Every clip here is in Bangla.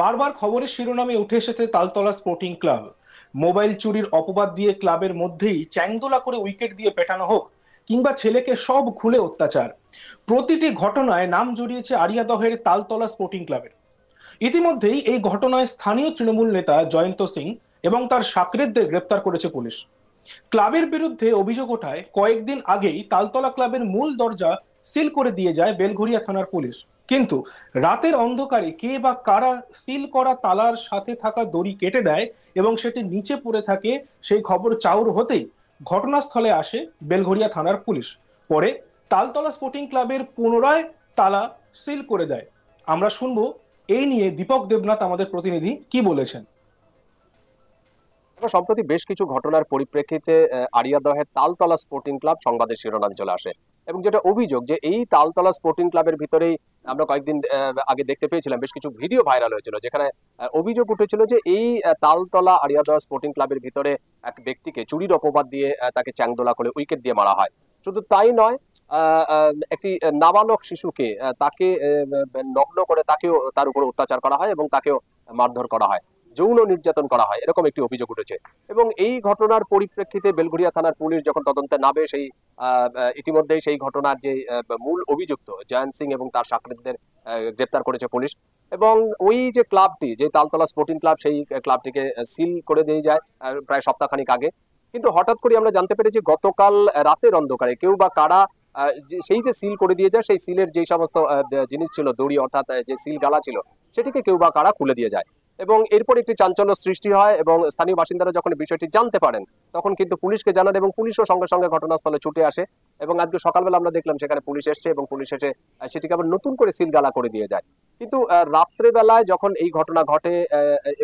বারবার খবরের শিরোনামে উঠে এসেছে তালতলা স্পোর্টিং ক্লাব মোবাইল চুরির অপবাদ দিয়ে ক্লাবের মধ্যেই চ্যাংদোলা করে উইকেট দিয়ে পেটানো হোক কিংবা ছেলেকে সব খুলে অত্যাচার প্রতিটি ঘটনায় নাম জড়িয়েছে আরিয়াদহের তালতলা স্পোর্টিং ক্লাবের ইতিমধ্যেই এই ঘটনায় স্থানীয় তৃণমূল নেতা জয়ন্ত সিং এবং তার সাকরেদদের গ্রেপ্তার করেছে পুলিশ ক্লাবের বিরুদ্ধে অভিযোগ ওঠায় কয়েকদিন আগেই তালতলা ক্লাবের মূল দরজা সিল করে দিয়ে যায় বেলঘরিয়া থানার পুলিশ কিন্তু রাতের অন্ধকারে কে বা কারা সিল করা তালার সাথে থাকা দড়ি কেটে দেয় এবং সেটি নিচে পড়ে থাকে সেই খবর চাউর হতেই ঘটনাস্থলে আসে বেলঘড়িয়া থানার পুলিশ পরে তালতলা স্পোর্টিং ক্লাবের পুনরায় তালা সিল করে দেয় আমরা শুনবো এই নিয়ে দীপক দেবনাথ আমাদের প্রতিনিধি কি বলেছেন সম্প্রতি বেশ কিছু ঘটনার পরিপ্রেক্ষিতে আরিয়াদহের তালতলা স্পোর্টিং ক্লাব সংবাদের শিরোনাম চলে আসে এবং যেটা অভিযোগ যে এই তালতলা স্পোর্টিং ক্লাবের ভিতরেই আমরা কয়েকদিন আগে দেখতে পেয়েছিলাম বেশ কিছু ভিডিও ভাইরাল হয়েছিল যেখানে অভিযোগ উঠেছিল যে এই তালতলা আরিয়াদা স্পোর্টিং ক্লাবের ভিতরে এক ব্যক্তিকে চুরির অপবাদ দিয়ে তাকে চ্যাংদোলা করে উইকেট দিয়ে মারা হয় শুধু তাই নয় একটি নাবালক শিশুকে তাকে নগ্ন করে তাকেও তার উপর অত্যাচার করা হয় এবং তাকেও মারধর করা হয় যৌন নির্যাতন করা হয় এরকম একটি অভিযোগ উঠেছে এবং এই ঘটনার পরিপ্রেক্ষিতে বেলঘুরিয়া থানার পুলিশ যখন তদন্তে নামে সেই ইতিমধ্যেই সেই ঘটনার যে মূল অভিযুক্ত জয়ন্ত সিং এবং তার সাকৃতদের গ্রেপ্তার করেছে পুলিশ এবং ওই যে ক্লাবটি যে তালতলা স্পোর্টিং ক্লাব সেই ক্লাবটিকে সিল করে দিয়ে যায় প্রায় সপ্তাহখানিক আগে কিন্তু হঠাৎ করে আমরা জানতে পেরেছি গতকাল রাতের অন্ধকারে কেউ বা কারা সেই যে সিল করে দিয়ে যায় সেই সিলের যে সমস্ত জিনিস ছিল দড়ি অর্থাৎ যে সিল গালা ছিল সেটিকে কেউ বা কারা খুলে দিয়ে যায় এবং এরপর একটি চাঞ্চল্য সৃষ্টি হয় এবং স্থানীয় বাসিন্দারা যখন বিষয়টি জানতে পারেন তখন কিন্তু পুলিশকে জানান এবং পুলিশও সঙ্গে সঙ্গে ঘটনাস্থলে ছুটে আসে এবং আজকে সকালবেলা আমরা দেখলাম সেখানে পুলিশ এসছে এবং পুলিশ এসে সেটিকে আবার নতুন করে সিলগালা করে দিয়ে যায় কিন্তু রাত্রেবেলায় যখন এই ঘটনা ঘটে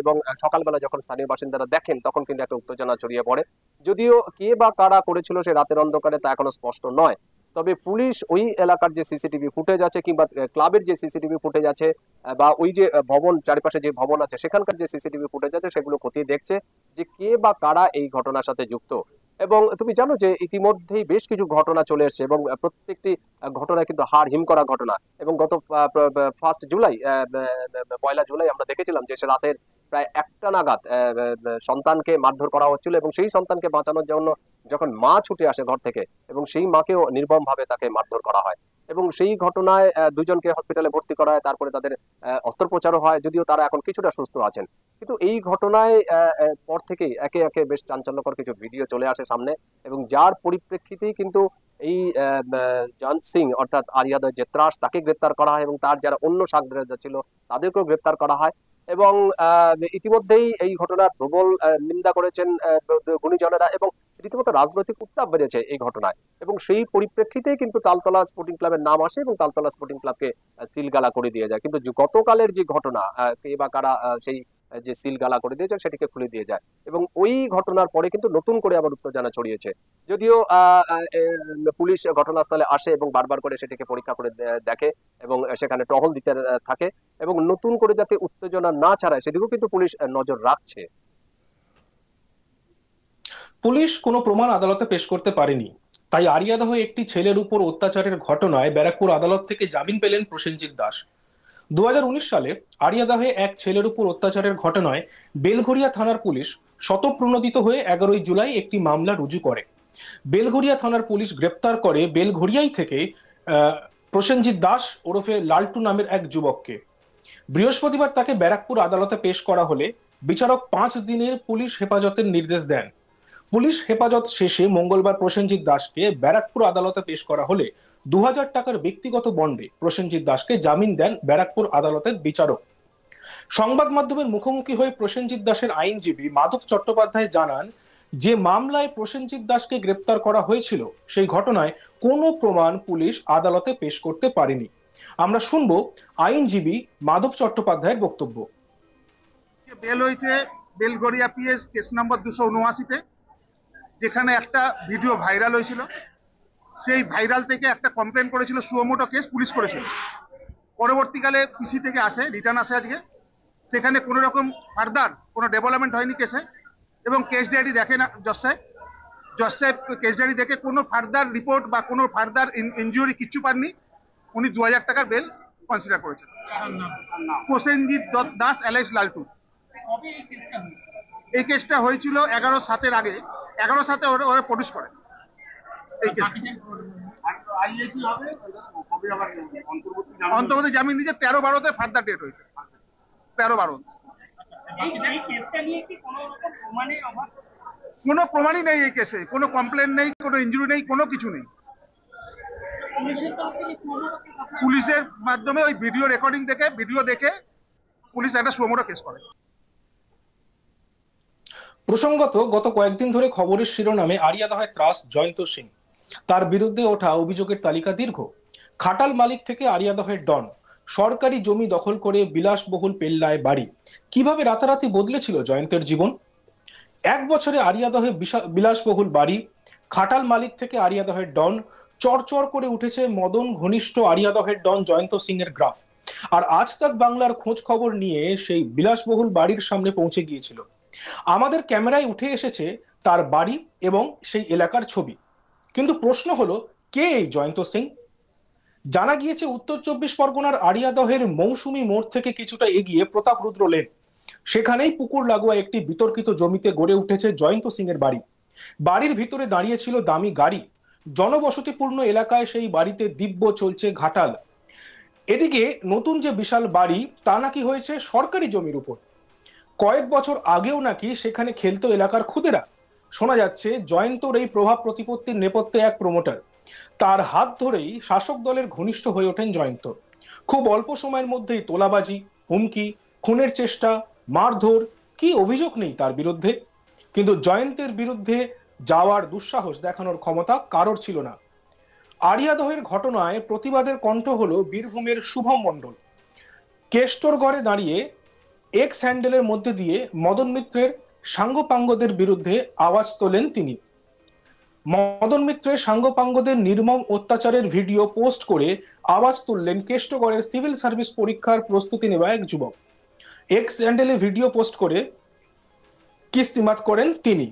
এবং সকালবেলা যখন স্থানীয় বাসিন্দারা দেখেন তখন কিন্তু একটা উত্তেজনা ছড়িয়ে পড়ে যদিও কে বা কারা করেছিল সে রাতের অন্ধকারে তা এখনো স্পষ্ট নয় তবে পুলিশ ওই এলাকার যে সিসিটিভি ফুটেজ আছে কিংবা ক্লাবের যে সিসিটিভি ফুটেজ আছে বা ওই যে ভবন চারিপাশে যে ভবন আছে সেখানকার যে সিসিটিভি ফুটেজ আছে সেগুলো খতিয়ে দেখছে যে কে বা কারা এই ঘটনার সাথে যুক্ত এবং তুমি জানো যে ইতিমধ্যেই বেশ কিছু ঘটনা চলে এসছে এবং প্রত্যেকটি ঘটনা কিন্তু হার হিম করা ঘটনা এবং গত ফার্স্ট জুলাই পয়লা জুলাই আমরা দেখেছিলাম যে সে রাতের প্রায় একটা নাগাদ সন্তানকে মারধর করা হচ্ছিল এবং সেই সন্তানকে বাঁচানোর জন্য যখন মা ছুটে আসে ঘর থেকে এবং সেই মাকেও ভাবে তাকে মারধর করা হয় এবং সেই ঘটনায় দুজনকে হসপিটালে ভর্তি করা হয় তারপরে তাদের অস্ত্রোপচারও হয় যদিও তারা এখন কিছুটা সুস্থ আছেন কিন্তু এই ঘটনায় পর থেকেই একে একে বেশ চাঞ্চল্যকর কিছু ভিডিও চলে আসে সামনে এবং যার পরিপ্রেক্ষিতেই কিন্তু এই জন সিং অর্থাৎ আরিয়াদের জেত্রাস তাকে গ্রেপ্তার করা হয় এবং তার যারা অন্য সাকদ্রেজা ছিল তাদেরকেও গ্রেপ্তার করা হয় এবং ইতিমধ্যেই এই ঘটনার প্রবল নিন্দা করেছেন গুণীজনেরা এবং রীতিমতো রাজনৈতিক উত্তাপ বেড়েছে এই ঘটনায় এবং সেই পরিপ্রেক্ষিতেই কিন্তু তালতলা স্পোর্টিং ক্লাবের নাম আসে এবং তালতলা স্পোর্টিং ক্লাবকে সিলগালা করে দিয়ে যায় কিন্তু গতকালের যে ঘটনা কে বা কারা সেই যে সিল গালা করে দিয়েছে সেটিকে খুলে দিয়ে যায় এবং ওই ঘটনার পরে কিন্তু নতুন করে আবার উত্তেজনা ছড়িয়েছে যদিও পুলিশ ঘটনাস্থলে আসে এবং বারবার করে সেটিকে পরীক্ষা করে দেখে এবং সেখানে টহল দিতে থাকে এবং নতুন করে যাতে উত্তেজনা না ছাড়ায় সেদিকেও কিন্তু পুলিশ নজর রাখছে পুলিশ কোনো প্রমাণ আদালতে পেশ করতে পারেনি তাই আরিয়াদহ একটি ছেলের উপর অত্যাচারের ঘটনায় ব্যারাকপুর আদালত থেকে জামিন পেলেন প্রসেনজিৎ দাস দু সালে আরিয়াদহে এক ছেলের উপর অত্যাচারের ঘটনায় বেলঘরিয়া থানার পুলিশ প্রণোদিত হয়ে এগারোই জুলাই একটি মামলা রুজু করে বেলঘরিয়া থানার পুলিশ গ্রেপ্তার করে বেলঘরিয়াই থেকে প্রসেনজিৎ দাস ওরফে লালটু নামের এক যুবককে বৃহস্পতিবার তাকে ব্যারাকপুর আদালতে পেশ করা হলে বিচারক পাঁচ দিনের পুলিশ হেফাজতের নির্দেশ দেন পুলিশ হেফাজত শেষে মঙ্গলবার প্রসেনজিৎ দাসকে ব্যারাকপুর আদালতে পেশ করা হলে দু টাকার ব্যক্তিগত বন্ডে প্রসেনজিৎ দাসকে জামিন দেন ব্যারাকপুর আদালতের বিচারক সংবাদ মাধ্যমের মুখোমুখি হয়ে প্রসেনজিৎ দাসের আইনজীবী মাধব চট্টোপাধ্যায় জানান যে মামলায় প্রসেনজিৎ দাসকে গ্রেপ্তার করা হয়েছিল সেই ঘটনায় কোনো প্রমাণ পুলিশ আদালতে পেশ করতে পারেনি আমরা শুনব আইনজীবী মাধব চট্টোপাধ্যায়ের বক্তব্য বেল হয়েছে বেলগড়িয়া পিএস কেস নম্বর দুশো উনআশিতে যেখানে একটা ভিডিও ভাইরাল হয়েছিল সেই ভাইরাল থেকে একটা কমপ্লেন করেছিল সুয়মোটো কেস পুলিশ করেছিল পরবর্তীকালে পিসি থেকে আসে রিটার্ন আসে আজকে সেখানে কোনো রকম ফার্দার কোনো ডেভেলপমেন্ট হয়নি কেসে এবং কেস ডায়েরি দেখে না জজ সাহেব জজ সাহেব কেস ডায়েরি দেখে কোনো ফার্দার রিপোর্ট বা কোনো ফার্দার ইনজুরি কিচ্ছু পাননি উনি দু হাজার টাকার বেল কনসিডার করেছেন প্রসেনজিৎ দাস অ্যালাইস লালটু এই কেসটা হয়েছিল এগারো সাতের আগে এগারো সাথে ওরা প্রডিউস করে অন্তর্বর্তী জামিন দিয়েছে তেরো বারোতে ফার্দার ডেট হয়েছে তেরো বারো কোনো প্রমাণই নেই এই কেসে কোনো কমপ্লেন নেই কোনো ইঞ্জুরি নেই কোনো কিছু নেই পুলিশের মাধ্যমে ওই ভিডিও রেকর্ডিং দেখে ভিডিও দেখে পুলিশ একটা সুমোটা কেস করে প্রসঙ্গত গত কয়েকদিন ধরে খবরের শিরোনামে আরিয়াদহায় ত্রাস জয়ন্ত সিং তার বিরুদ্ধে ওঠা অভিযোগের তালিকা দীর্ঘ খাটাল মালিক থেকে আরিয়াদহের ডন সরকারি জমি দখল করে বিলাসবহুল পেল্লায় বাড়ি কিভাবে রাতারাতি বদলেছিল জয়ন্তের জীবন এক বছরে আরিয়াদহে বিলাসবহুল বাড়ি খাটাল মালিক থেকে আরিয়াদহের ডন চরচর করে উঠেছে মদন ঘনিষ্ঠ আরিয়াদহের ডন জয়ন্ত সিং এর গ্রাফ আর আজ তাক বাংলার খোঁজ খবর নিয়ে সেই বিলাসবহুল বাড়ির সামনে পৌঁছে গিয়েছিল আমাদের ক্যামেরায় উঠে এসেছে তার বাড়ি এবং সেই এলাকার ছবি কিন্তু প্রশ্ন হলো কে এই জয়ন্ত সিং জানা গিয়েছে উত্তর চব্বিশ পরগনার আড়িয়াদহের মৌসুমি মোড় থেকে কিছুটা এগিয়ে প্রতাপ রুদ্র লেন সেখানেই পুকুর লাগোয়া একটি বিতর্কিত জমিতে গড়ে উঠেছে জয়ন্ত সিং এর বাড়ি বাড়ির ভিতরে দাঁড়িয়েছিল দামি গাড়ি জনবসতিপূর্ণ এলাকায় সেই বাড়িতে দিব্য চলছে ঘাটাল এদিকে নতুন যে বিশাল বাড়ি তা নাকি হয়েছে সরকারি জমির উপর কয়েক বছর আগেও নাকি সেখানে খেলতো এলাকার খুদেরা শোনা যাচ্ছে জয়ন্তর এই প্রভাব প্রতিপত্তির নেপথ্যে এক প্রমোটার তার হাত ধরেই শাসক দলের ঘনিষ্ঠ হয়ে ওঠেন জয়ন্ত খুব অল্প সময়ের মধ্যেই তোলাবাজি হুমকি খুনের চেষ্টা মারধর কি অভিযোগ নেই তার বিরুদ্ধে কিন্তু জয়ন্তের বিরুদ্ধে যাওয়ার দুঃসাহস দেখানোর ক্ষমতা কারোর ছিল না আরিয়াদহের ঘটনায় প্রতিবাদের কণ্ঠ হল বীরভূমের শুভম মণ্ডল কেষ্টরগড়ে দাঁড়িয়ে এক্স হ্যান্ডেলের মধ্যে দিয়ে মদন মিত্রের সাঙ্গপাঙ্গদের বিরুদ্ধে আওয়াজ তোলেন তিনি মদন মিত্রের সাঙ্গপাঙ্গদের নির্মম অত্যাচারের ভিডিও পোস্ট করে আওয়াজ তুললেন কেষ্টগড়ের সিভিল সার্ভিস পরীক্ষার প্রস্তুতি নেওয়া এক যুবক এক্স হ্যান্ডেলে ভিডিও পোস্ট করে কিস্তিমাত করেন তিনি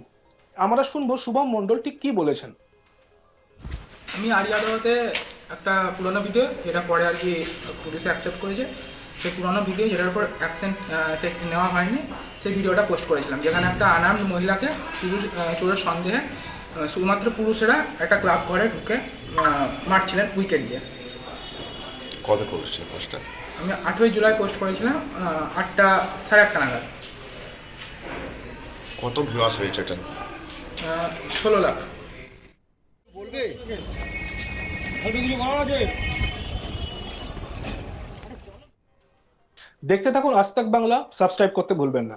আমরা শুনবো শুভম মণ্ডল ঠিক কি বলেছেন আমি আদালতে একটা পুরোনো ভিডিও যেটা পরে আর কি পুলিশে অ্যাকসেপ্ট করেছে সেই পুরনো ভিডিও যেটার উপর অ্যাকশন নেওয়া হয়নি সেই ভিডিওটা পোস্ট করেছিলাম যেখানে একটা আনার্ম মহিলাকে পুরুষ চোরের সন্দেহে শুধুমাত্র পুরুষেরা একটা ক্লাব ঘরে ঢুকে মারছিলেন উইকেট দিয়ে কবে করেছিল পোস্টটা আমি আঠেরোই জুলাই পোস্ট করেছিলাম আটটা সাড়ে আটটা নাগাদ কত ভিউয়ার্স হয়েছে এটা ষোলো লাখ বলবে দেখতে থাকুন আজ বাংলা সাবস্ক্রাইব করতে ভুলবেন না